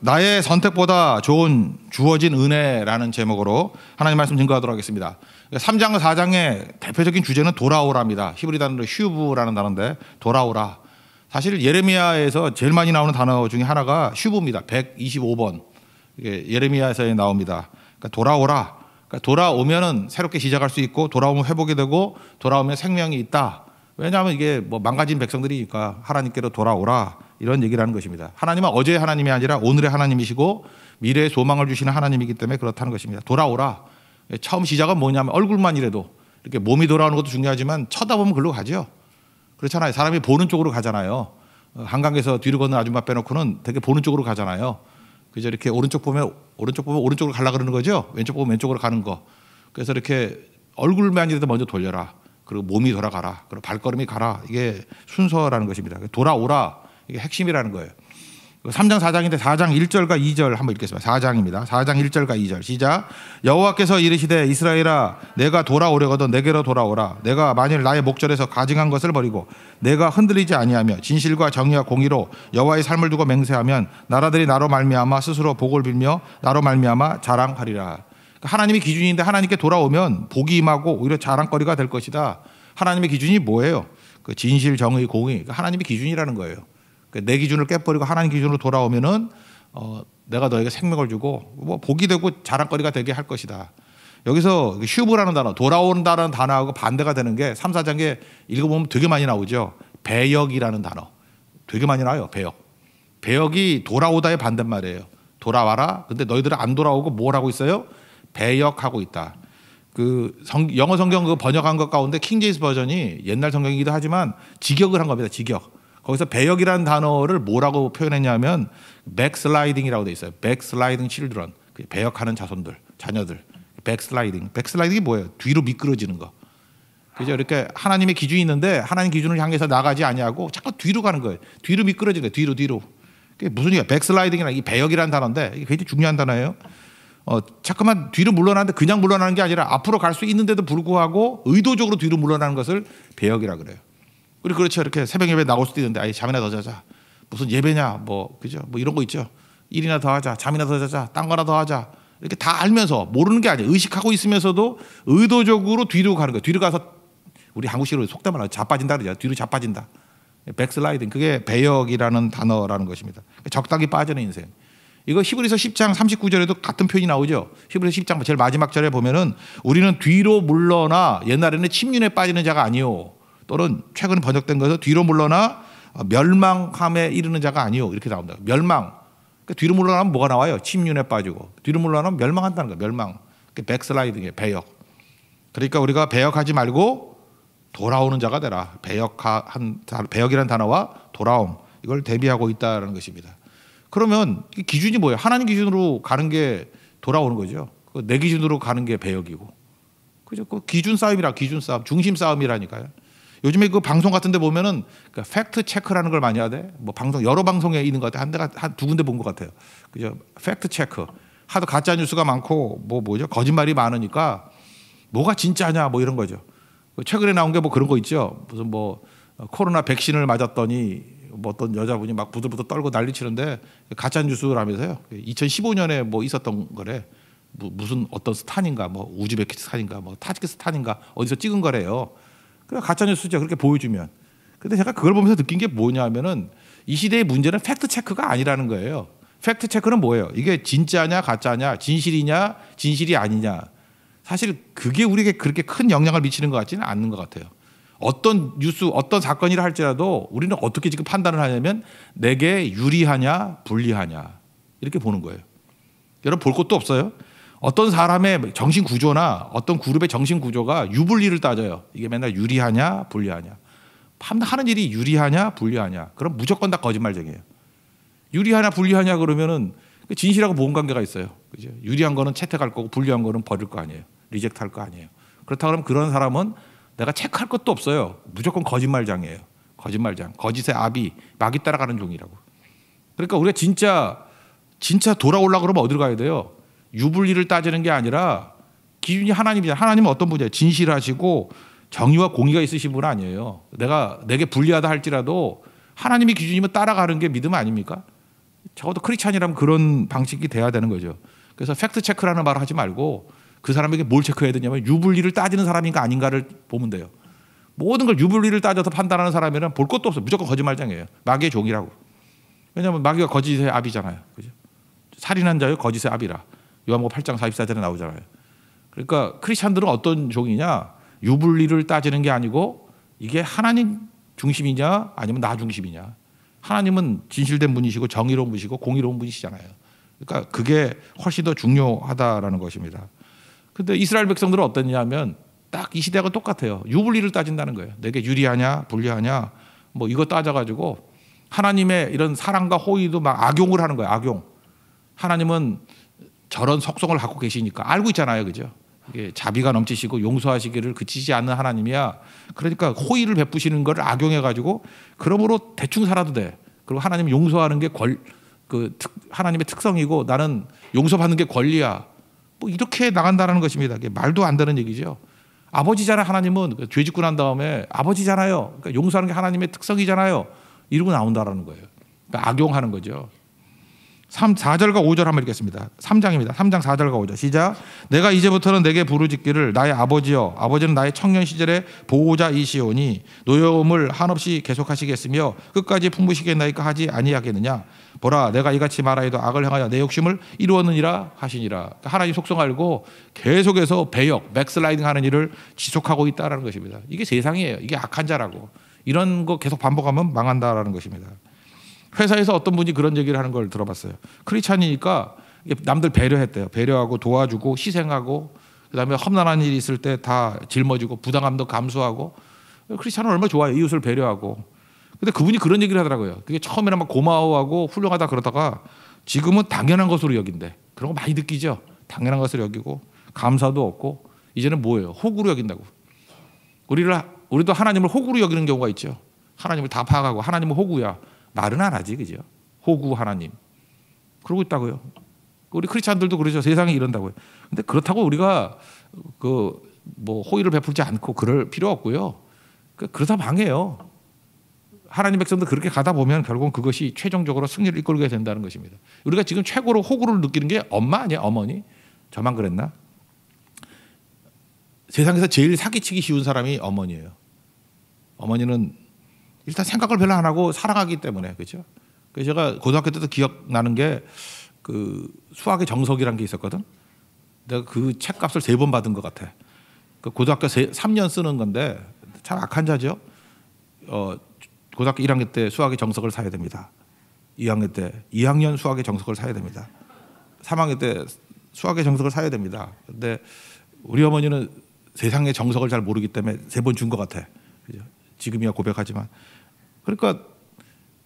나의 선택보다 좋은 주어진 은혜라는 제목으로 하나님 말씀 증거하도록 하겠습니다. 3장 4장의 대표적인 주제는 돌아오라입니다. 히브리 단어로 슈브라는 단어인데 돌아오라. 사실 예레미야에서 제일 많이 나오는 단어 중에 하나가 슈브입니다. 125번. 예레미야에서 나옵니다. 그러니까 돌아오라. 그러니까 돌아오면은 새롭게 시작할 수 있고 돌아오면 회복이 되고 돌아오면 생명이 있다. 왜냐하면 이게 뭐 망가진 백성들이니까 하나님께로 돌아오라. 이런 얘기를하는 것입니다. 하나님은 어제의 하나님이 아니라 오늘의 하나님이시고 미래의 소망을 주시는 하나님이기 때문에 그렇다는 것입니다. 돌아오라. 처음 시작은 뭐냐면 얼굴만이라도 이렇게 몸이 돌아오는 것도 중요하지만 쳐다보면 글로 가죠. 그렇잖아요. 사람이 보는 쪽으로 가잖아요. 어, 한강에서 뒤로 걷는 아줌마 빼놓고는 되게 보는 쪽으로 가잖아요. 그죠? 이렇게 오른쪽 보면 오른쪽 보면 오른쪽으로 가려 그러는 거죠. 왼쪽 보면 왼쪽으로 가는 거. 그래서 이렇게 얼굴만이라도 먼저 돌려라. 그리고 몸이 돌아가라. 그리고 발걸음이 가라. 이게 순서라는 것입니다. 돌아오라. 이게 핵심이라는 거예요. 3장 그 4장인데 4장 1절과 2절 한번 읽겠습니다. 4장입니다. 4장 1절과 2절. 시작. 여호와께서 이르시되 이스라엘아 내가 돌아오려거든 내게로 돌아오라. 내가 만일 나의 목절에서 가증한 것을 버리고 내가 흔들리지 아니하며 진실과 정의와 공의로 여호와의 삶을 두고 맹세하면 나라들이 나로 말미암아 스스로 복을 빌며 나로 말미암아 자랑하리라. 그러니까 하나님이 기준인데 하나님께 돌아오면 복이 임하고 오히려 자랑거리가 될 것이다. 하나님의 기준이 뭐예요? 그 진실, 정의, 공의. 그러니까 하나님의 기준이라는 거예요. 그 내 기준을 깨버리고 하나님 기준으로 돌아오면은 어, 내가 너에게 생명을 주고 뭐 복이 되고 자랑거리가 되게 할 것이다. 여기서 그 슈브라는 단어, 돌아온다는 단어하고 반대가 되는 게 3, 4장에 읽어보면 되게 많이 나오죠. 배역이라는 단어. 되게 많이 나와요. 배역. 배역이 돌아오다의 반대말이에요. 돌아와라. 근데 너희들은 안 돌아오고 뭘 하고 있어요? 배역하고 있다. 그 성, 영어 성경 그 번역한 것 가운데 킹제이스 버전이 옛날 성경이기도 하지만 직역을 한 겁니다. 직역. 거기서 배역이라는 단어를 뭐라고 표현했냐면 백슬라이딩이라고 돼 있어요. 백슬라이딩 칠드런. 그 배역하는 자손들, 자녀들. 백슬라이딩. 백슬라이딩이 뭐예요? 뒤로 미끄러지는 거. 그죠? 이렇게 하나님의 기준이 있는데 하나님 기준을 향해서 나가지 아니하고 자꾸 뒤로 가는 거예요. 뒤로 미끄러지는 거예요. 뒤로 뒤로. 그게 무슨 얘기야? 백슬라이딩이라이 배역이라는 단어인데 이게 굉장히 중요한 단어예요. 어, 자꾸만 뒤로 물러나는데 그냥 물러나는 게 아니라 앞으로 갈 수 있는데도 불구하고 의도적으로 뒤로 물러나는 것을 배역이라 그래요. 우리 그렇죠. 이렇게 새벽 예배 나올 수도 있는데 아예 잠이나 더 자자. 무슨 예배냐 뭐 그죠? 뭐 이런 거 있죠. 일이나 더 하자. 잠이나 더 자자. 딴 거나 더 하자. 이렇게 다 알면서 모르는 게 아니에요. 의식하고 있으면서도 의도적으로 뒤로 가는 거예요. 뒤로 가서 우리 한국식으로 속담을 하죠. 자빠진다 그러죠. 뒤로 자빠진다. 백슬라이딩 그게 배역이라는 단어라는 것입니다. 그러니까 적당히 빠지는 인생. 이거 히브리서 10장 39절에도 같은 표현이 나오죠. 히브리서 10장 제일 마지막 절에 보면은 우리는 뒤로 물러나 옛날에는 침륜에 빠지는 자가 아니오 또는 최근 번역된 것은 뒤로 물러나 멸망함에 이르는 자가 아니요 이렇게 나옵니다. 멸망. 그러니까 뒤로 물러나면 뭐가 나와요? 침륜에 빠지고 뒤로 물러나면 멸망한다는 거예요. 멸망. 그백슬라이딩이 배역. 그러니까 우리가 배역하지 말고 돌아오는 자가 되라. 배역한 배역이라는 단어와 돌아옴 이걸 대비하고 있다는 것입니다. 그러면 기준이 뭐예요? 하나님 기준으로 가는 게 돌아오는 거죠. 내 기준으로 가는 게 배역이고. 그죠? 그 기준 싸움이라 기준 싸움, 중심 싸움이라니까요. 요즘에 그 방송 같은 데 보면은 그 팩트 체크라는 걸 많이 하대. 뭐 방송 여러 방송에 있는 것 같아. 한 대가 한 두 군데 본 것 같아요. 그죠? 팩트 체크. 하도 가짜 뉴스가 많고 뭐 뭐죠? 거짓말이 많으니까 뭐가 진짜냐 뭐 이런 거죠. 그 최근에 나온 게 뭐 그런 거 있죠. 무슨 뭐 어, 코로나 백신을 맞았더니 뭐 어떤 여자분이 막 부들부들 떨고 난리 치는데 가짜 뉴스라면서요. 2015년에 뭐 있었던 거래. 무슨 어떤 스탄인가 뭐 우즈베키스탄인가 뭐 타지키스탄인가 어디서 찍은 거래요. 그냥 그러니까 가짜뉴스 죠 그렇게 보여주면. 근데 제가 그걸 보면서 느낀 게 뭐냐면은 이 시대의 문제는 팩트 체크가 아니라는 거예요. 팩트 체크는 뭐예요? 이게 진짜냐 가짜냐, 진실이냐 진실이 아니냐. 사실 그게 우리에게 그렇게 큰 영향을 미치는 것 같지는 않는 것 같아요. 어떤 뉴스, 어떤 사건이라 할지라도 우리는 어떻게 지금 판단을 하냐면 내게 유리하냐 불리하냐 이렇게 보는 거예요. 여러분 볼 것도 없어요. 어떤 사람의 정신 구조나 어떤 그룹의 정신 구조가 유불리를 따져요. 이게 맨날 유리하냐 불리하냐. 하는 일이 유리하냐 불리하냐. 그럼 무조건 다 거짓말쟁이에요. 유리하냐 불리하냐 그러면은 그 진실하고 보험관계가 있어요. 그죠? 유리한 거는 채택할 거고 불리한 거는 버릴 거 아니에요. 리젝트할 거 아니에요. 그렇다 그러면 그런 사람은 내가 체크할 것도 없어요. 무조건 거짓말장이에요. 거짓말장. 거짓의 아비 막이 따라가는 종이라고. 그러니까 우리가 진짜 진짜 돌아올라 그러면 어디로 가야 돼요? 유불리를 따지는 게 아니라 기준이 하나님이잖아요. 하나님은 어떤 분이에요? 진실하시고 정의와 공의가 있으신 분 아니에요. 내가 내게 불리하다 할지라도 하나님이 기준이면 따라가는 게 믿음 아닙니까? 적어도 크리스찬이라면 그런 방식이 돼야 되는 거죠. 그래서 팩트 체크라는 말을 하지 말고 그 사람에게 뭘 체크해야 되냐면 유불리를 따지는 사람인가 아닌가를 보면 돼요. 모든 걸 유불리를 따져서 판단하는 사람이면볼 것도 없어 무조건 거짓말장이에요 마귀의 종이라고. 왜냐하면 마귀가 거짓의 압이잖아요. 그죠? 살인한 자요 거짓의 압이라. 요한복 8장 44절에 나오잖아요. 그러니까 크리스천들은 어떤 종이냐? 유불리를 따지는 게 아니고 이게 하나님 중심이냐 아니면 나 중심이냐. 하나님은 진실된 분이시고 정의로운 분이시고 공의로운 분이시잖아요. 그러니까 그게 훨씬 더 중요하다라는 것입니다. 근데 이스라엘 백성들은 어떠냐면 딱 이 시대하고 똑같아요. 유불리를 따진다는 거예요. 내게 유리하냐 불리하냐 뭐 이거 따져가지고 하나님의 이런 사랑과 호의도 막 악용을 하는 거예요. 악용. 하나님은 저런 속성을 갖고 계시니까 알고 있잖아요. 그죠? 이게 자비가 넘치시고 용서하시기를 그치지 않는 하나님이야. 그러니까 호의를 베푸시는 걸 악용해 가지고 그러므로 대충 살아도 돼. 그리고 하나님 용서하는 게 권, 그 하나님의 특성이고 나는 용서받는 게 권리야. 뭐 이렇게 나간다라는 것입니다. 말도 안 되는 얘기죠. 아버지잖아 하나님은 그 죄 짓고 난 다음에 아버지잖아요. 그러니까 용서하는 게 하나님의 특성이잖아요. 이러고 나온다라는 거예요. 그러니까 악용하는 거죠. 3, 4절과 5절 한번 읽겠습니다. 3장입니다. 3장 4절과 5절. 시작. 내가 이제부터는 내게 부르짖기를 나의 아버지여 아버지는 나의 청년 시절의 보호자이시오니 노여움을 한없이 계속하시겠으며 끝까지 풍부시겠나이까 하지 아니하겠느냐. 보라 내가 이같이 말하여도 악을 향하여 내 욕심을 이루었느니라 하시니라. 그러니까 하나님 속성 알고 계속해서 배역, 맥슬라이딩 하는 일을 지속하고 있다라는 것입니다. 이게 세상이에요. 이게 악한 자라고. 이런 거 계속 반복하면 망한다라는 것입니다. 회사에서 어떤 분이 그런 얘기를 하는 걸 들어봤어요. 크리스찬이니까 남들 배려했대요. 배려하고 도와주고 희생하고 그다음에 험난한 일이 있을 때 다 짊어지고 부당함도 감수하고 크리스찬은 얼마나 좋아요. 이웃을 배려하고. 근데 그분이 그런 얘기를 하더라고요. 그게 처음에는 막 고마워하고 훌륭하다 그러다가 지금은 당연한 것으로 여긴대. 그런 거 많이 느끼죠. 당연한 것으로 여기고 감사도 없고 이제는 뭐예요? 호구로 여긴다고. 우리를 우리도 하나님을 호구로 여기는 경우가 있죠. 하나님을 다 파악하고 하나님은 호구야. 말은 안 하지 그죠? 호구 하나님 그러고 있다고요. 우리 크리스천들도 그러죠. 세상이 이런다고요. 근데 그렇다고 우리가 그 뭐 호의를 베풀지 않고 그럴 필요 없고요. 그, 그러다 망해요. 하나님 백성도 그렇게 가다 보면 결국은 그것이 최종적으로 승리를 이끌게 된다는 것입니다. 우리가 지금 최고로 호구를 느끼는 게 엄마 아니야 어머니? 저만 그랬나? 세상에서 제일 사기치기 쉬운 사람이 어머니예요. 어머니는 일단 생각을 별로 안 하고 살아가기 때문에 그렇죠. 그 제가 고등학교 때도 기억나는 게 그 수학의 정석이란 게 있었거든. 내가 그 책값을 세 번 받은 것 같아. 그 고등학교 세, 3년 쓰는 건데 참 악한 자죠. 어, 고등학교 1학년 때 수학의 정석을 사야 됩니다. 2학년 때 2학년 수학의 정석을 사야 됩니다. 3학년 때 수학의 정석을 사야 됩니다. 근데 우리 어머니는 세상의 정석을 잘 모르기 때문에 세 번 준 것 같아. 그죠? 지금이야 고백하지만 그러니까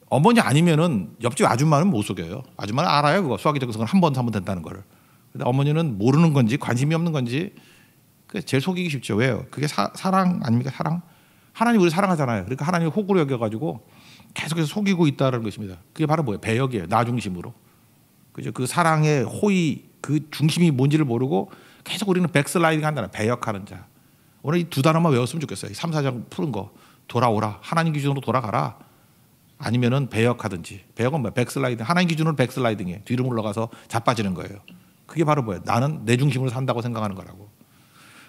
어머니 아니면은 옆집 아줌마는 못 속여요. 아줌마는 알아요. 그거 수학의 적성은 한번 사면 된다는 거를. 근데 어머니는 모르는 건지 관심이 없는 건지 그 제일 속이기 쉽죠. 왜요? 그게 사, 랑 아닙니까? 사랑. 하나님 우리 사랑하잖아요. 그러니까 하나님 호구로 여겨 가지고 계속해서 속이고 있다는 것입니다. 그게 바로 뭐예요? 배역이에요. 나 중심으로. 그죠? 그 사랑의 호의 그 중심이 뭔지를 모르고 계속 우리는 백슬라이딩 한다는 배역하는 자. 오늘 이 두 단어만 외웠으면 좋겠어요. 3, 4장 푸른 거. 돌아오라. 하나님 기준으로 돌아가라. 아니면은 배역하든지. 배역은 뭐야? 백슬라이딩. 하나님 기준으로 백슬라이딩해. 뒤로 물러가서 자빠지는 거예요. 그게 바로 뭐예요? 나는 내 중심으로 산다고 생각하는 거라고.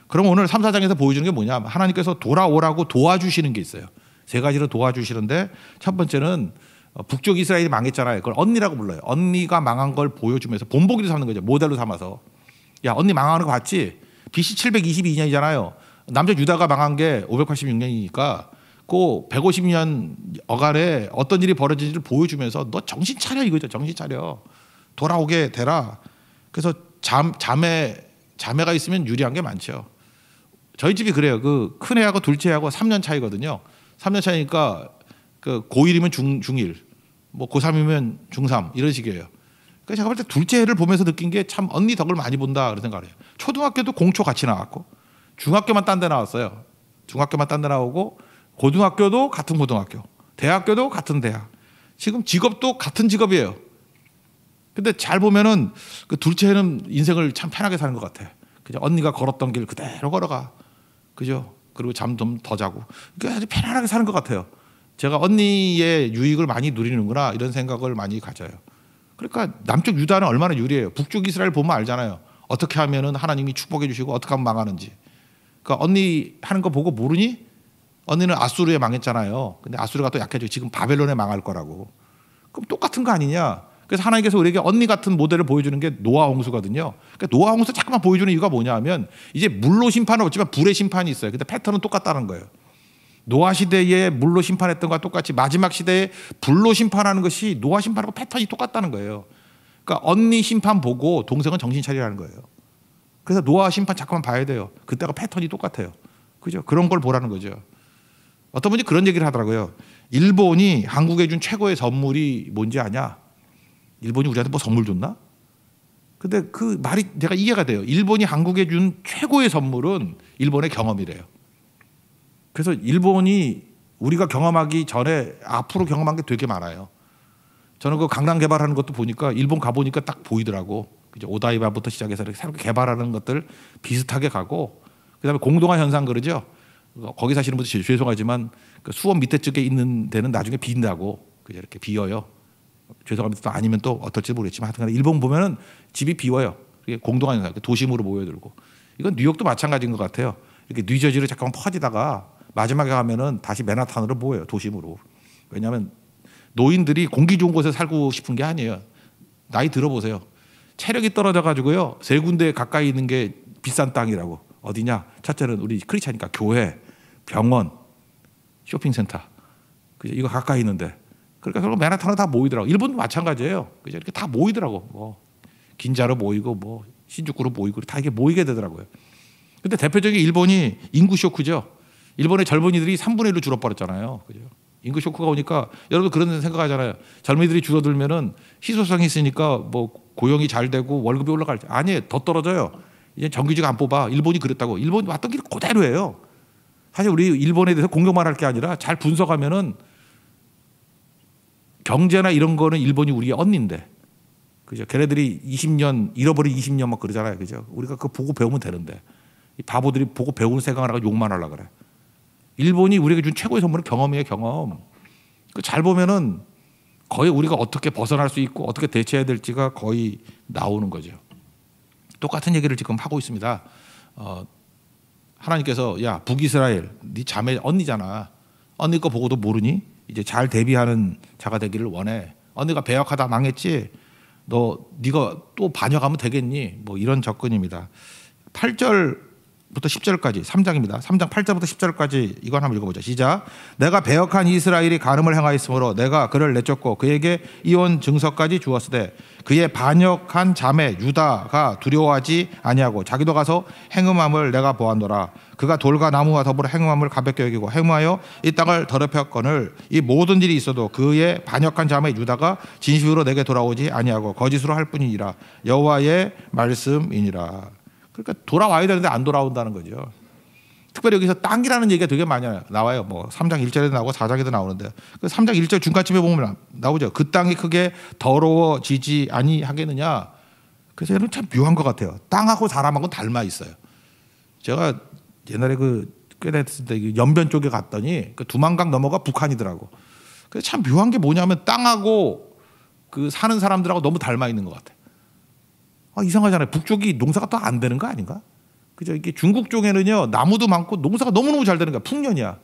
그럼 오늘 3, 4장에서 보여주는 게 뭐냐? 면 하나님께서 돌아오라고 도와주시는 게 있어요. 세 가지로 도와주시는데 첫 번째는 어, 북쪽 이스라엘이 망했잖아요. 그걸 언니라고 불러요. 언니가 망한 걸 보여주면서 본보기로 삼는 거죠. 모델로 삼아서. 야, 언니 망하는 거 봤지? BC 722년이잖아요. 남자 유다가 망한 게 586년이니까 고 150년 어간에 어떤 일이 벌어진지를 보여주면서 너 정신 차려 이거죠. 정신 차려. 돌아오게 되라. 그래서 잠, 잠에 자매가 있으면 유리한 게 많죠. 저희 집이 그래요. 그 큰애하고 둘째하고 3년 차이거든요. 3년 차이니까 그 고1이면 중, 중1, 뭐 고3이면 중3 이런 식이에요. 그러니까 제가 볼 때 둘째를 보면서 느낀 게 참 언니 덕을 많이 본다 그런 생각을 해요. 초등학교도 공초 같이 나왔고 중학교만 딴 데 나왔어요. 중학교만 딴 데 나오고 고등학교도 같은 고등학교, 대학교도 같은 대학. 지금 직업도 같은 직업이에요. 근데 잘 보면은 그 둘째는 인생을 참 편하게 사는 것 같아. 그냥 언니가 걸었던 길 그대로 걸어가. 그죠? 그리고 잠 좀 더 자고. 그게 아주 편안하게 사는 것 같아요. 제가 언니의 유익을 많이 누리는구나 이런 생각을 많이 가져요. 그러니까 남쪽 유다는 얼마나 유리해요. 북쪽 이스라엘 보면 알잖아요. 어떻게 하면은 하나님이 축복해 주시고 어떻게 하면 망하는지. 그러니까 언니 하는 거 보고 모르니 언니는 아수르에 망했잖아요. 근데 아수르가 또 약해져. 지금 바벨론에 망할 거라고. 그럼 똑같은 거 아니냐? 그래서 하나님께서 우리에게 언니 같은 모델을 보여주는 게 노아 홍수거든요. 그러니까 노아 홍수 자꾸만 보여주는 이유가 뭐냐면 이제 물로 심판은 없지만 불의 심판이 있어요. 근데 패턴은 똑같다는 거예요. 노아 시대에 물로 심판했던 것과 똑같이 마지막 시대에 불로 심판하는 것이 노아 심판하고 패턴이 똑같다는 거예요. 그러니까 언니 심판 보고 동생은 정신 차리라는 거예요. 그래서 노아 심판 자꾸만 봐야 돼요. 그때가 패턴이 똑같아요. 그죠? 그런 걸 보라는 거죠. 어떤 분이 그런 얘기를 하더라고요. 일본이 한국에 준 최고의 선물이 뭔지 아냐? 일본이 우리한테 뭐 선물 줬나? 근데 그 말이 내가 이해가 돼요. 일본이 한국에 준 최고의 선물은 일본의 경험이래요. 그래서 일본이 우리가 경험하기 전에 앞으로 경험한 게 되게 많아요. 저는 그 강남 개발하는 것도 보니까 일본 가보니까 딱 보이더라고. 그죠? 오다이바부터 시작해서 이렇게 새롭게 개발하는 것들 비슷하게 가고 그다음에 공동화 현상 그러죠. 거기 사시는 분들 죄송하지만 그 수원 밑에 쪽에 있는 데는 나중에 빈다고 그저 이렇게 비어요. 죄송합니다. 또 아니면 또 어떨지 모르겠지만 하여튼간 일본 보면은 집이 비워요. 그게 공동화 현상, 그 도심으로 모여들고 이건 뉴욕도 마찬가지인 것 같아요. 이렇게 뉴저지로 잠깐 퍼지다가 마지막에 가면은 다시 맨하탄으로 모여요 도심으로. 왜냐하면 노인들이 공기 좋은 곳에 살고 싶은 게 아니에요. 나이 들어보세요. 체력이 떨어져 가지고요. 세 군데 가까이 있는 게 비싼 땅이라고. 어디냐? 첫째는 우리 크리스찬이니까 교회, 병원, 쇼핑센터. 이거 가까이 있는데. 그러니까 결국 맨하탄으로 다 모이더라고. 일본도 마찬가지예요. 그죠? 이렇게 다 모이더라고. 뭐 긴자로 모이고 뭐 신주쿠로 모이고 다 이게 모이게 되더라고요. 근데 대표적인 일본이 인구 쇼크죠. 일본의 젊은이들이 3분의 1로 줄어버렸잖아요. 그죠? 인구 쇼크가 오니까 여러분 그런 생각하잖아요. 젊은이들이 줄어들면은 희소성이 있으니까 뭐 고용이 잘 되고 월급이 올라갈 지 아니 더 떨어져요. 이제 정규직 안 뽑아. 일본이 그랬다고. 일본이 왔던 길 그대로예요. 사실 우리 일본에 대해서 공격만 할 게 아니라 잘 분석하면은 경제나 이런 거는 일본이 우리의 언니인데. 그죠? 걔네들이 20년, 잃어버린 20년 막 그러잖아요. 그죠? 우리가 그거 보고 배우면 되는데. 이 바보들이 보고 배우는 생각 하라고 욕만 하려 그래. 일본이 우리에게 준 최고의 선물은 경험이에요, 경험. 그 잘 보면은 거의 우리가 어떻게 벗어날 수 있고 어떻게 대처해야 될지가 거의 나오는 거죠. 똑같은 얘기를 지금 하고 있습니다. 어, 하나님께서 야 북이스라엘 네 자매 언니잖아 언니 거 보고도 모르니 이제 잘 대비하는 자가 되기를 원해 언니가 배역하다 망했지 너 네가 또 반역하면 되겠니 뭐 이런 접근입니다 8절 부터 10절까지 3장입니다. 3장 8절부터 10절까지 이건 한번 읽어보자. 시작. 내가 배역한 이스라엘이 가늠을 행하였으므로 내가 그를 내쫓고 그에게 이혼 증서까지 주었으되 그의 반역한 자매 유다가 두려워하지 아니하고 자기도 가서 행음함을 내가 보았노라. 그가 돌과 나무와 더불어 행음함을 가볍게 여기고 행하여 이 땅을 더럽혔거늘 이 모든 일이 있어도 그의 반역한 자매 유다가 진실로 내게 돌아오지 아니하고 거짓으로 할 뿐이니라 여호와의 말씀이니라. 그러니까 돌아와야 되는데 안 돌아온다는 거죠. 특별히 여기서 땅이라는 얘기가 되게 많이 나와요. 뭐 3장 1절에도 나오고 4장에도 나오는데 그 3장 1절 중간쯤에 보면 나오죠. 그 땅이 크게 더러워지지 아니하겠느냐. 그래서 이런 참 묘한 것 같아요. 땅하고 사람하고 닮아 있어요. 제가 옛날에 그 꽤나 그 연변 쪽에 갔더니 그 두만강 넘어가 북한이더라고. 그래서 참 묘한 게 뭐냐면 땅하고 그 사는 사람들하고 너무 닮아 있는 것 같아. 요 아, 이상하잖아요. 북쪽이 농사가 또 안 되는 거 아닌가? 그죠? 이게 중국 쪽에는요, 나무도 많고 농사가 너무너무 잘 되는 거야. 풍년이야.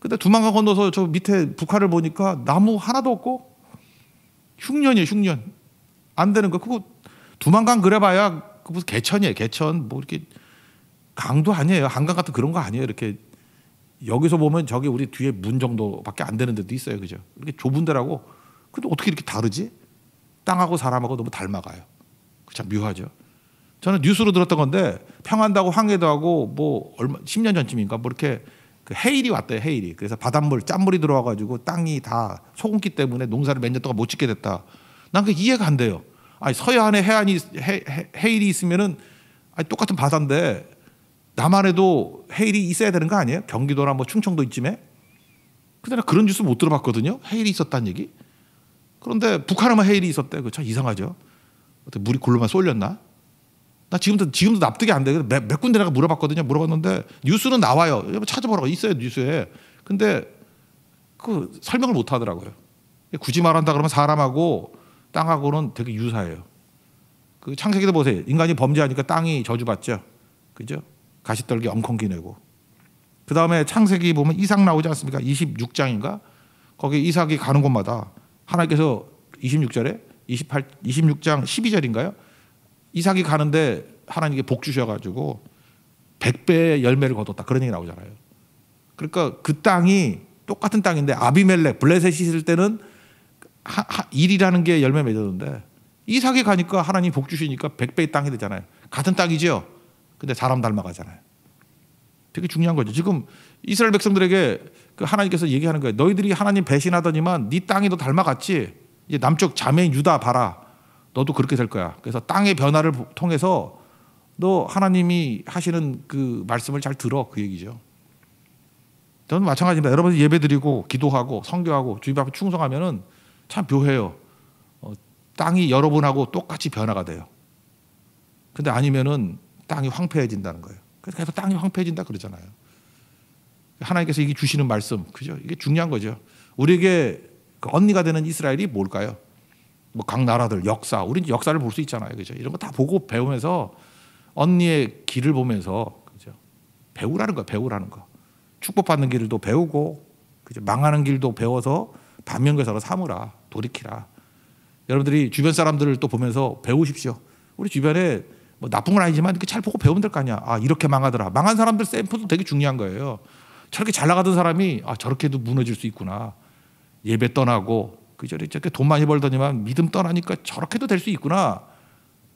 근데 두만강 건너서 저 밑에 북한을 보니까 나무 하나도 없고 흉년이에요, 흉년. 안 되는 거. 그거 두만강 그래봐야 그 무슨 개천이에요, 개천. 뭐 이렇게 강도 아니에요. 한강 같은 그런 거 아니에요. 이렇게 여기서 보면 저기 우리 뒤에 문 정도밖에 안 되는 데도 있어요. 그죠? 이렇게 좁은 데라고. 근데 어떻게 이렇게 다르지? 땅하고 사람하고 너무 닮아가요. 참 묘하죠. 저는 뉴스로 들었던 건데 평한다고 황해도 하고 뭐 얼마 10년 전쯤인가 뭐 이렇게 그 해일이 왔대요 해일이 그래서 바닷물 짠물이 들어와가지고 땅이 다 소금기 때문에 농사를 몇 년 동안 못 짓게 됐다 난 그 이해가 안 돼요 아니 서해안에 해안이 해, 해, 해일이 있으면은 아니 똑같은 바다인데 남한에도 해일이 있어야 되는 거 아니에요 경기도나 뭐 충청도 이쯤에 그데나 그런 뉴스 못 들어봤거든요 해일이 있었다는 얘기 그런데 북한에만 해일이 있었대 그참 이상하죠 어떻게 물이 굴러만 쏠렸나? 나 지금도 지금도 납득이 안 돼. 몇, 몇 군데 내가 물어봤거든요. 물어봤는데 뉴스는 나와요. 뭐 찾아보라고 있어요 뉴스에. 근데 그 설명을 못 하더라고요. 굳이 말한다 그러면 사람하고 땅하고는 되게 유사해요. 그 창세기도 보세요. 인간이 범죄하니까 땅이 저주받죠. 그죠? 가시떨기 엉겅 기내고. 그 다음에 창세기 보면 이삭 나오지 않습니까? 26장인가? 거기 이삭이 가는 곳마다 하나님께서 26절에 28, 26장 12절인가요? 이삭이 가는데 하나님께 복 주셔가지고 100배의 열매를 거뒀다. 그런 얘기 나오잖아요. 그러니까 그 땅이 똑같은 땅인데 아비멜렉, 블레셋이 있을 때는 하, 하, 일이라는 게 열매 맺었는데 이삭에 가니까 하나님 복 주시니까 100배의 땅이 되잖아요. 같은 땅이죠. 근데 사람 닮아가잖아요. 되게 중요한 거죠. 지금 이스라엘 백성들에게 그 하나님께서 얘기하는 거예요. 너희들이 하나님 배신하더니만 네 땅이 너 닮아갔지. 이제 남쪽 자매인 유다 봐라. 너도 그렇게 될 거야. 그래서 땅의 변화를 통해서 너 하나님이 하시는 그 말씀을 잘 들어 그 얘기죠. 저는 마찬가지입니다. 여러분 예배드리고 기도하고 성교하고 주님 앞에 충성하면은 참 묘해요. 어, 땅이 여러분하고 똑같이 변화가 돼요. 근데 아니면은 땅이 황폐해진다는 거예요. 그래서 계속 땅이 황폐해진다 그러잖아요. 하나님께서 이게 주시는 말씀, 그죠? 이게 중요한 거죠. 우리에게 그 언니가 되는 이스라엘이 뭘까요? 뭐 각 나라들 역사, 우린 역사를 볼 수 있잖아요, 그죠? 이런 거 다 보고 배우면서 언니의 길을 보면서 그죠? 배우라는 거, 배우라는 거. 축복받는 길도 배우고, 그죠? 망하는 길도 배워서 반면교사로 삼으라, 돌이키라. 여러분들이 주변 사람들을 또 보면서 배우십시오. 우리 주변에 뭐 나쁜 건 아니지만 잘 보고 배우면 될 거 아니야. 아, 이렇게 망하더라. 망한 사람들 샘플도 되게 중요한 거예요. 저렇게 잘 나가던 사람이 아, 저렇게도 무너질 수 있구나. 예배 떠나고 그저이렇게돈 많이 벌더니만 믿음 떠나니까 저렇게도 될 수 있구나.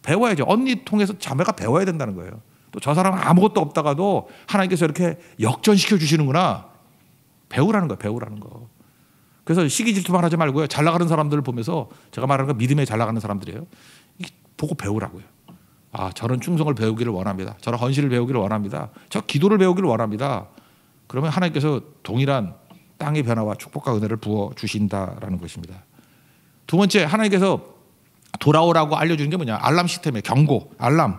배워야죠. 언니 통해서 자매가 배워야 된다는 거예요. 또 저 사람은 아무것도 없다가도 하나님께서 이렇게 역전시켜 주시는구나. 배우라는 거 배우라는 거. 그래서 시기 질투만 하지 말고요. 잘 나가는 사람들을 보면서 제가 말하는 거 믿음에 잘 나가는 사람들이에요. 보고 배우라고요. 아, 저런 충성을 배우기를 원합니다. 저런 헌신을 배우기를 원합니다. 저 기도를 배우기를 원합니다. 그러면 하나님께서 동일한 땅의 변화와 축복과 은혜를 부어 주신다라는 것입니다. 두 번째 하나님께서 돌아오라고 알려주는 게 뭐냐? 알람 시스템의 경고, 알람.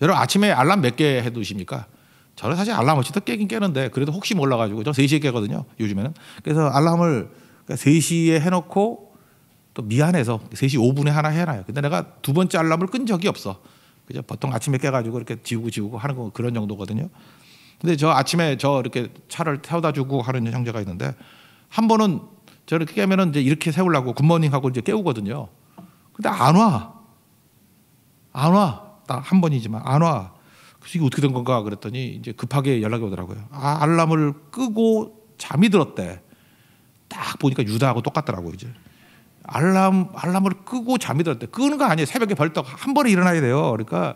여러분 아침에 알람 몇 개 해두십니까? 저는 사실 알람 없이도 깨긴 깨는데 그래도 혹시 몰라가지고 저 3시에 깨거든요 요즘에는 그래서 알람을 3시에 그러니까 해놓고 또 미안해서 3시 5분에 하나 해놔요 근데 내가 두 번째 알람을 끈 적이 없어 그죠 보통 아침에 깨가지고 이렇게 지우고 지우고 하는 거 그런 정도거든요 근데 저 아침에 저 이렇게 차를 태워다 주고 하는 형제가 있는데 한 번은 저를 깨면은 이제 이렇게 세우려고 굿모닝 하고 이제 깨우거든요. 근데 안 와. 안 와. 딱 한 번이지만 안 와. 그래서 이게 어떻게 된 건가 그랬더니 이제 급하게 연락이 오더라고요. 아, 알람을 끄고 잠이 들었대. 딱 보니까 유다하고 똑같더라고 이제. 알람 알람을 끄고 잠이 들었대. 끄는 거 아니에요. 새벽에 벌떡 한 번에 일어나야 돼요. 그러니까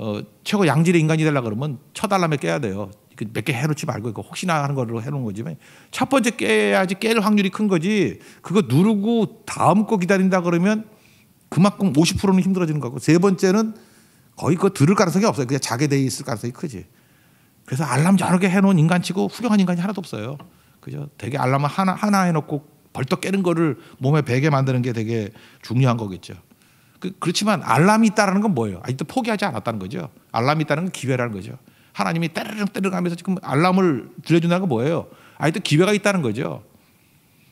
어, 최고 양질의 인간이 되려 그러면 첫 알람에 깨야 돼요. 그 몇개 해놓지 말고 이거 혹시나 하는 걸로 해놓은 거지만 첫 번째 깨야지 깰 확률이 큰 거지 그거 누르고 다음 거 기다린다 그러면 그만큼 50%는 힘들어지는 거고 세 번째는 거의 그거 들을 가능성이 없어요. 그냥 자게 돼 있을 가능성이 크지. 그래서 알람 여러 개 해놓은 인간치고 훌륭한 인간이 하나도 없어요. 그죠? 되게 알람을 하나 하나 해놓고 벌떡 깨는 거를 몸에 배게 만드는 게 되게 중요한 거겠죠. 그, 그렇지만 알람이 있다는건 뭐예요? 아직도 포기하지 않았다는 거죠. 알람이 있다는 건 기회라는 거죠. 하나님이 때르릉 때르릉 하면서 지금 알람을 들려준다는 건 뭐예요? 아직도 기회가 있다는 거죠.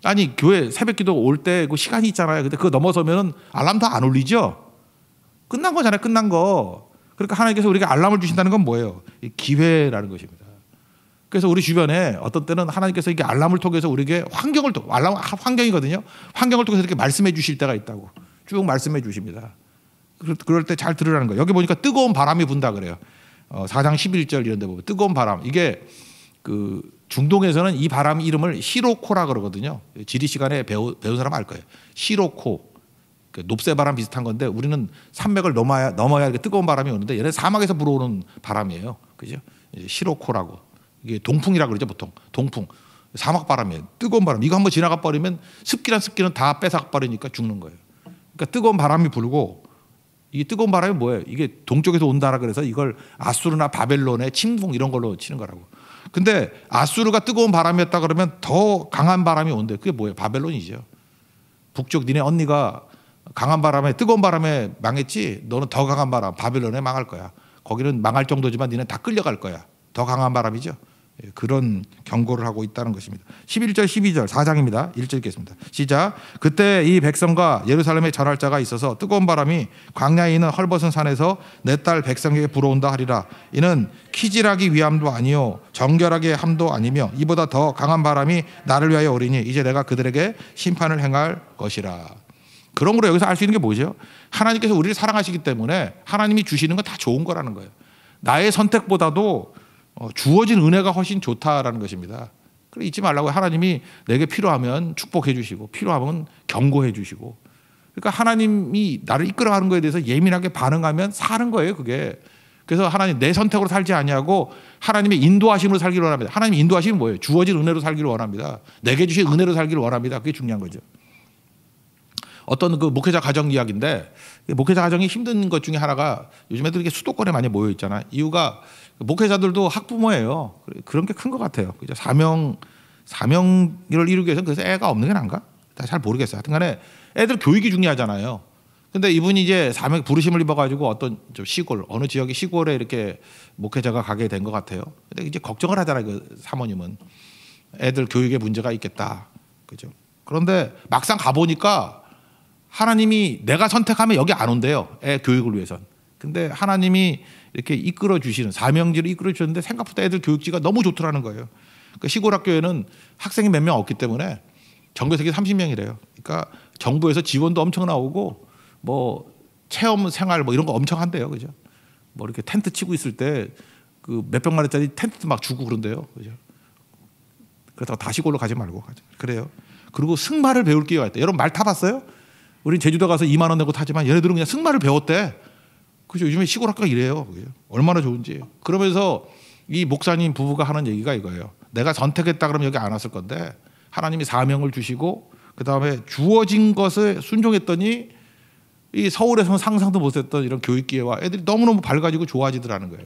아니 교회 새벽기도 올 때 그 시간이 있잖아요. 근데 그거 넘어서면 알람 다안 울리죠. 끝난 거잖아요. 끝난 거. 그러니까 하나님께서 우리가 알람을 주신다는 건 뭐예요? 기회라는 것입니다. 그래서 우리 주변에 어떤 때는 하나님께서 이게 알람을 통해서 우리에게 환경을 알람 환경이거든요. 환경을 통해서 이렇게 말씀해 주실 때가 있다고. 쭉 말씀해 주십니다. 그럴 때 잘 들으라는 거예요. 여기 보니까 뜨거운 바람이 분다 그래요. 어, 4장 11절 이런 데 보면 뜨거운 바람. 이게 그 중동에서는 이 바람 이름을 시로코라 그러거든요. 지리 시간에 배우, 배운 사람 알 거예요. 시로코. 그 높새 바람 비슷한 건데 우리는 산맥을 넘어야 넘어야 이렇게 뜨거운 바람이 오는데 얘네 사막에서 불어오는 바람이에요. 그죠? 시로코라고. 이게 동풍이라 고 그러죠, 보통. 동풍. 사막 바람이에요. 뜨거운 바람. 이거 한번 지나가 버리면 습기란 습기는 다 뺏어 버리니까 죽는 거예요. 그러니까 뜨거운 바람이 불고 이 뜨거운 바람이 뭐예요? 이게 동쪽에서 온다라 그래서 이걸 아수르나 바벨론의 침공 이런 걸로 치는 거라고. 근데 아수르가 뜨거운 바람이었다 그러면 더 강한 바람이 온대. 그게 뭐예요? 바벨론이죠. 북쪽 니네 언니가 강한 바람에 뜨거운 바람에 망했지. 너는 더 강한 바람 바벨론에 망할 거야. 거기는 망할 정도지만 니네 다 끌려갈 거야. 더 강한 바람이죠. 그런 경고를 하고 있다는 것입니다. 11절 12절 4장입니다. 1절 읽겠습니다. 시작. 그때 이 백성과 예루살렘의 전할 자가 있어서 뜨거운 바람이 광야에 있는 헐벗은 산에서 내 딸 백성에게 불어온다 하리라. 이는 키질하기 위함도 아니요 정결하게 함도 아니며 이보다 더 강한 바람이 나를 위하여 오리니 이제 내가 그들에게 심판을 행할 것이라. 그러므로 여기서 알 수 있는 게 뭐죠? 하나님께서 우리를 사랑하시기 때문에 하나님이 주시는 건 다 좋은 거라는 거예요. 나의 선택보다도 어, 주어진 은혜가 훨씬 좋다라는 것입니다. 그 잊지 말라고 하나님이 내게 필요하면 축복해 주시고 필요하면 경고해 주시고 그러니까 하나님이 나를 이끌어가는 거에 대해서 예민하게 반응하면 사는 거예요 그게 그래서 하나님 내 선택으로 살지 아니하고 하나님의 인도하심으로 살기를 원합니다 하나님 인도하심이 뭐예요 주어진 은혜로 살기를 원합니다 내게 주신 은혜로 살기를 원합니다 그게 중요한 거죠 어떤 그 목회자 가정 이야기인데 목회자 가정이 힘든 것 중에 하나가 요즘 애들이 수도권에 많이 모여 있잖아. 이유가 목회자들도 학부모예요. 그런 게 큰 것 같아요. 그죠? 사명 사명을 이루기 위해서 그래서 애가 없는 게 난가? 잘 모르겠어요. 하여튼간에 애들 교육이 중요하잖아요. 근데 이분이 이제 사명 부르심을 입어가지고 어떤 좀 시골 어느 지역의 시골에 이렇게 목회자가 가게 된 것 같아요. 근데 이제 걱정을 하잖아요. 그 사모님은 애들 교육에 문제가 있겠다. 그죠? 그런데 막상 가보니까 하나님이 내가 선택하면 여기 안 온대요. 애 교육을 위해선. 근데 하나님이 이렇게 이끌어 주시는 사명지를 이끌어 주셨는데 생각보다 애들 교육지가 너무 좋더라는 거예요. 그러니까 시골 학교에는 학생이 몇 명 없기 때문에 전교생이 30명이래요. 그러니까 정부에서 지원도 엄청 나오고 뭐 체험 생활 뭐 이런 거 엄청 한대요. 그죠? 뭐 이렇게 텐트 치고 있을 때 그 몇백만 원짜리 텐트 막 주고 그런데요. 그죠? 그렇다고 다시 골로 가지 말고 그래요. 그리고 승마를 배울 기회가 있다. 여러분 말 타봤어요? 우린 제주도 가서 2만 원 내고 타지만 얘네들은 그냥 승마를 배웠대. 그죠? 요즘에 시골 학교가 이래요. 그죠? 얼마나 좋은지. 그러면서 이 목사님 부부가 하는 얘기가 이거예요. 내가 선택했다 그러면 여기 안 왔을 건데 하나님이 사명을 주시고 그 다음에 주어진 것을 순종했더니 이 서울에서는 상상도 못했던 이런 교육 기회와 애들이 너무너무 밝아지고 좋아지더라는 거예요.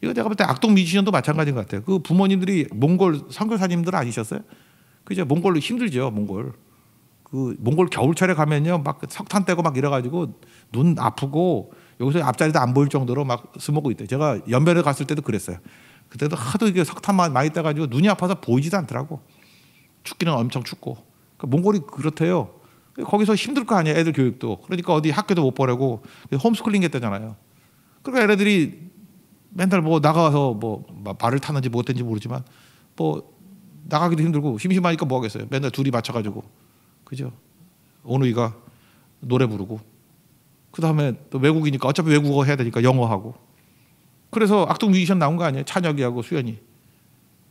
이거 내가 볼 때 악동 뮤지션도 마찬가지인 것 같아요. 그 부모님들이 몽골 선교사님들 아니셨어요? 그죠? 몽골로 힘들죠, 몽골. 그 몽골 겨울철에 가면요 막 석탄 떼고 막 이래가지고 눈 아프고 여기서 앞자리도 안 보일 정도로 막 스모그 있대. 제가 연변에 갔을 때도 그랬어요. 그때도 하도 이게 석탄만 많이 떼가지고 눈이 아파서 보이지도 않더라고. 춥기는 엄청 춥고. 그러니까 몽골이 그렇대요. 거기서 힘들 거 아니야 애들 교육도. 그러니까 어디 학교도 못 보내고 홈스쿨링 했다잖아요. 그러니까 애들이 맨날 뭐 나가서 뭐 발을 타는지 못 했는지 모르지만 뭐 나가기도 힘들고 심심하니까 뭐 하겠어요. 맨날 둘이 맞춰가지고. 그죠? 온우이가 노래 부르고 그 다음에 또 외국이니까 어차피 외국어 해야 되니까 영어하고 그래서 악동 뮤지션 나온 거 아니에요? 찬혁이하고 수현이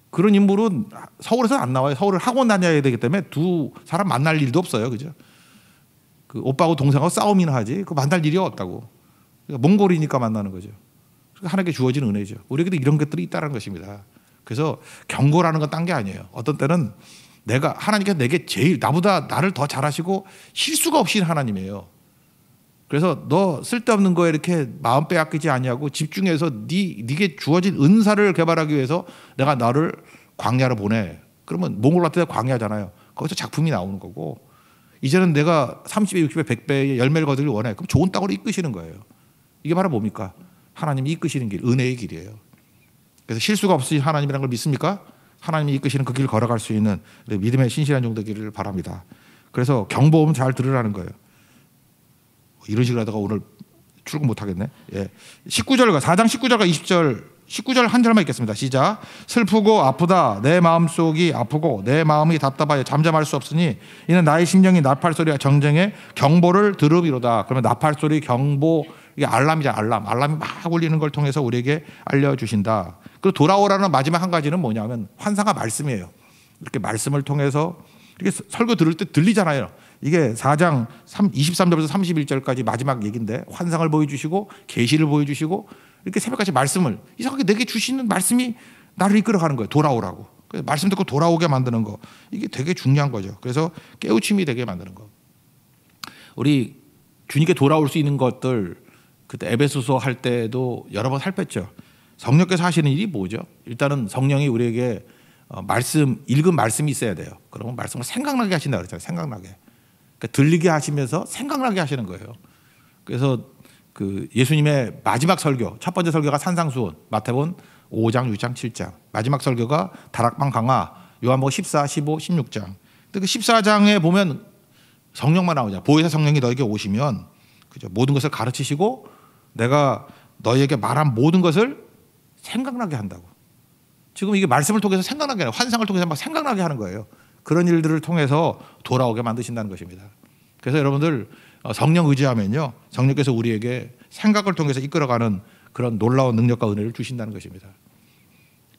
그런 인물은 서울에서 안 나와요. 서울을 학원 다녀야 되기 때문에 두 사람 만날 일도 없어요. 그죠? 그 오빠하고 동생하고 싸움이나 하지 그 만날 일이 없다고 그러니까 몽골이니까 만나는 거죠. 그러니까 하나님께 주어진 은혜죠. 우리에게도 이런 것들이 있다는 것입니다. 그래서 경고라는 건 딴 게 아니에요. 어떤 때는 내가 하나님께서 내게 제일 나보다 나를 더 잘하시고 실수가 없신 하나님이에요. 그래서 너 쓸데없는 거에 이렇게 마음 빼앗기지 아니하고 집중해서 네 네게 주어진 은사를 개발하기 위해서 내가 나를 광야로 보내. 그러면 몽골라트가 광야잖아요. 거기서 작품이 나오는 거고 이제는 내가 30배, 60배, 100배의 열매를 거두길 원해. 그럼 좋은 땅으로 이끄시는 거예요. 이게 바로 뭡니까? 하나님이 이끄시는 길, 은혜의 길이에요. 그래서 실수가 없으신 하나님이라는 걸 믿습니까? 하나님이 이끄시는 그길 걸어갈 수 있는 그 믿음의 신실한 정도 기를 바랍니다. 그래서 경보음 잘 들으라는 거예요. 뭐 이런 식으로 하다가 오늘 출근 못 하겠네. 예. 19절과 4장 19절과 20절 19절 한 절만 읽겠습니다. 시작. 슬프고 아프다. 내 마음속이 아프고 내 마음이 답답하여 잠잠할 수 없으니 이는 나의 심령이 나팔 소리와 정쟁에 경보를 들으이로다. 그러면 나팔 소리 경보 이게 알람이자 알람. 알람이 막 울리는 걸 통해서 우리에게 알려 주신다. 그리고 돌아오라는 마지막 한 가지는 뭐냐면 환상과 말씀이에요. 이렇게 말씀을 통해서 이렇게 설교 들을 때 들리잖아요. 이게 4장 3, 23절에서 31절까지 마지막 얘기인데 환상을 보여주시고 계시를 보여주시고 이렇게 새벽까지 말씀을 이상하게 내게 주시는 말씀이 나를 이끌어가는 거예요. 돌아오라고. 그래서 말씀 듣고 돌아오게 만드는 거 이게 되게 중요한 거죠. 그래서 깨우침이 되게 만드는 거. 우리 주님께 돌아올 수 있는 것들 그때 에베소서 할 때도 여러 번 살폈죠. 성령께서 하시는 일이 뭐죠? 일단은 성령이 우리에게 어, 말씀 읽은 말씀이 있어야 돼요. 그러면 말씀을 생각나게 하신다 그랬잖아요. 생각나게. 그러니까 들리게 하시면서 생각나게 하시는 거예요. 그래서 그 예수님의 마지막 설교, 첫 번째 설교가 산상수훈, 마태본 5장, 6장, 7장. 마지막 설교가 다락방 강화, 요한복 14, 15, 16장. 근데 그 14장에 보면 성령만 나오냐. 보혜사 성령이 너에게 오시면 그죠? 모든 것을 가르치시고 내가 너에게 말한 모든 것을 생각나게 한다고. 지금 이게 말씀을 통해서 생각나게 하는 환상을 통해서 막 생각나게 하는 거예요. 그런 일들을 통해서 돌아오게 만드신다는 것입니다. 그래서 여러분들 어, 성령 의지하면요. 성령께서 우리에게 생각을 통해서 이끌어가는 그런 놀라운 능력과 은혜를 주신다는 것입니다.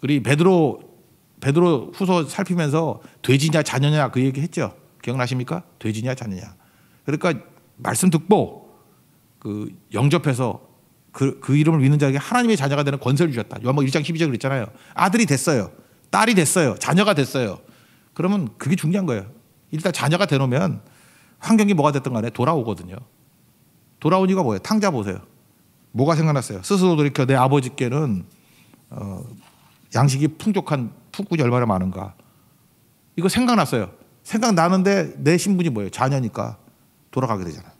우리 베드로 베드로 후서 살피면서 돼지냐 자녀냐 그 얘기 했죠. 기억나십니까? 돼지냐 자녀냐. 그러니까 말씀 듣고 그 영접해서 그, 그 이름을 믿는 자에게 하나님의 자녀가 되는 권세를 주셨다. 요한복 1장 12절 그랬잖아요. 아들이 됐어요. 딸이 됐어요. 자녀가 됐어요. 그러면 그게 중요한 거예요. 일단 자녀가 되놓으면 환경이 뭐가 됐든 간에 돌아오거든요. 돌아온 이유가 뭐예요? 탕자 보세요. 뭐가 생각났어요? 스스로 돌이켜 내 아버지께는 어, 양식이 풍족한 풍꾼이 얼마나 많은가. 이거 생각났어요. 생각나는데 내 신분이 뭐예요? 자녀니까 돌아가게 되잖아요.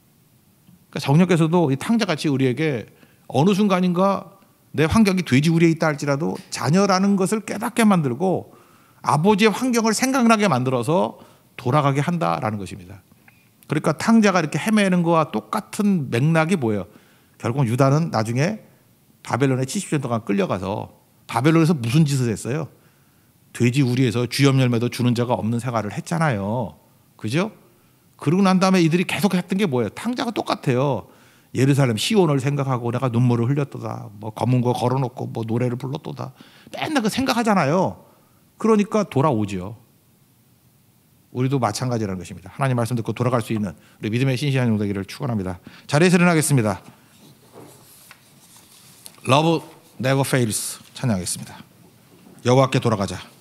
그러니까 정령께서도 이 탕자같이 우리에게 어느 순간인가 내 환경이 돼지우리에 있다 할지라도 자녀라는 것을 깨닫게 만들고 아버지의 환경을 생각나게 만들어서 돌아가게 한다라는 것입니다. 그러니까 탕자가 이렇게 헤매는 거와 똑같은 맥락이 뭐예요? 결국 유다는 나중에 바벨론에 70년 동안 끌려가서 바벨론에서 무슨 짓을 했어요? 돼지 우리에서 주염 열매도 주는 자가 없는 생활을 했잖아요. 그죠? 그러고 난 다음에 이들이 계속 했던 게 뭐예요? 탕자가 똑같아요. 예루살렘 시온을 생각하고 내가 눈물을 흘렸도다. 뭐 검은 거 걸어놓고 뭐 노래를 불렀도다. 맨날 그 생각하잖아요. 그러니까 돌아오지요. 우리도 마찬가지라는 것입니다. 하나님 말씀 듣고 돌아갈 수 있는 우리 믿음의 신실한 용되기를 축원합니다. 자리에서 일어겠습니다 Love never fails 찬양하겠습니다. 여호와께 돌아가자.